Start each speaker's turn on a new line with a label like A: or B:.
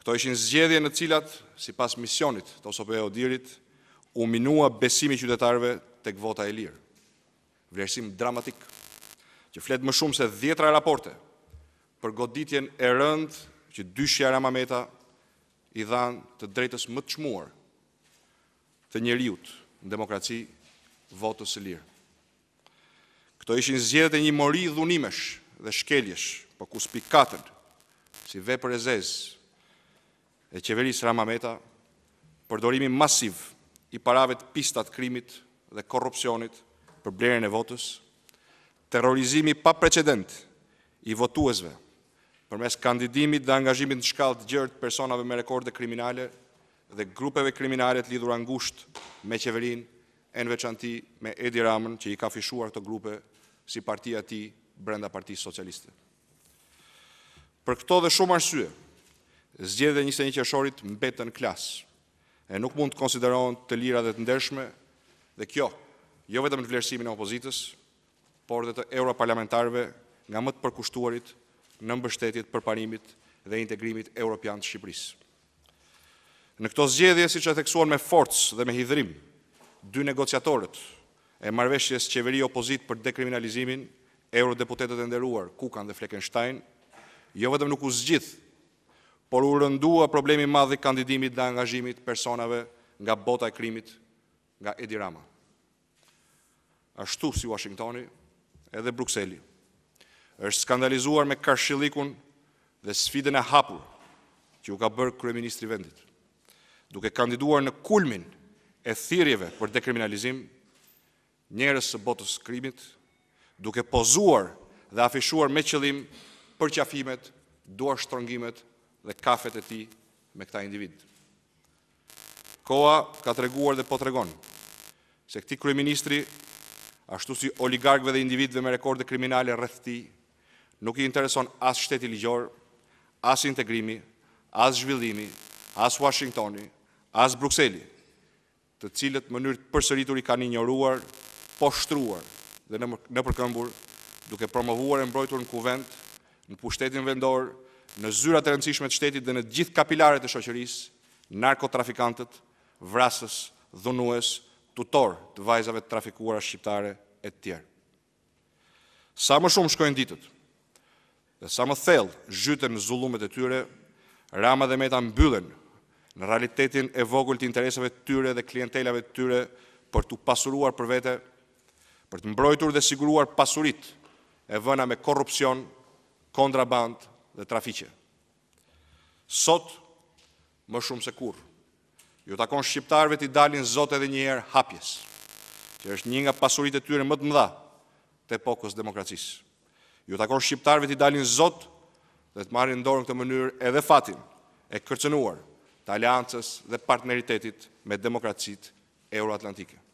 A: Këto ishin zgjedhje në cilat si pas misionit të osope e odirit u minua besimi qytetarve të kvota e lirë. Vlerësim dramatik, që fletë më shumë se djetra e raporte për goditjen e rënd që dyshja Ramameta i dhanë të drejtës më të shmuar të njeriut në demokraci votës e lirë. Këto ishin zgjedhje një mori dhunimesh dhe shkeljesh për po kus pikatën, si vepër e zezë e qeverisë Ramameta, përdorimi masiv i parave të pistat krimit dhe korupcionit për blerën e votës, terrorizimi pa precedent i votuesve për mes kandidimit dhe angazhimit në shkallët gjërët personave me rekorde kriminale dhe grupeve kriminalet lidur angusht me qeverin e në veçanti me Edi Ramën që i ka fishuar këto grupe si partia ti brenda partijës socialiste. Për këto dhe shumë arsye, zgjede njëse një qëshorit mbetën klas, e nuk mund të konsideron të lira dhe të ndershme, dhe kjo, jo vetëm në vlerësimin e opozitës, por dhe të europarlamentarve nga më të përkushtuarit në mbështetit përparimit dhe integrimit europian të Shqipërisë. Në këto zgjedhje, si që theksuan me forcë dhe me hidrim, dy negociatorët e marveshjes qeveri opozit për dekriminalizimin, eurodeputetet e nderuar Kukan dhe Flekenstein, jo vetëm nuk u zgjithë por u rëndua problemi madhë i kandidimit dhe angazhimit personave nga bota e krimit nga Edirama. Ashtu si Washingtoni edhe Bruxelli, është skandalizuar me karshilikun dhe sfiden e hapur që u ka bërë kreministri vendit, duke kandiduar në kulmin e thirjeve për dekriminalizim njërës së botës krimit, duke pozuar dhe afishuar me qëllim për qafimet, duar shtrongimet dhe kafet e ti me këta individ. Koa ka të reguar dhe po të regon, se këti kryeministri, ashtu si oligarkve dhe individve me rekorde kriminale rrëth ti, nuk i intereson as shteti ligjor, as integrimi, as zhvillimi, as Washingtoni, as Bruxelli, të cilët mënyrë të përsëritur i ka një njëruar, po shtruar dhe në përkëmbur, duke promovuar e mbrojtur në kuvent, në pushtetin vendorë, në zyrat e rëndësishme të shtetit dhe në gjithë kapilaret e shoqëris, narkotrafikantët, vrasës, dhunues, tutor të vajzave të trafikuara shqiptare e tjerë. Sa më shumë shkojnë ditët, dhe sa më thellë zhytën zullumet e tyre, rama dhe meta mbyllen në realitetin e vogull të interesave të tyre dhe klientelave të tyre për të pasuruar për vete, për të mbrojtur dhe siguruar pasurit e vëna me korupcion, kontrabandë, dhe trafiqe. Sot, më shumë se kur, ju takon shqiptarve t'i dalin zote dhe njëherë hapjes, që është një nga pasurit e tyre më të mëdha të epokës demokracisë. Ju takon shqiptarve t'i dalin zote dhe t'marin ndorën këtë mënyrë edhe fatin e kërcenuar të aliancës dhe partneritetit me demokracit euroatlantike.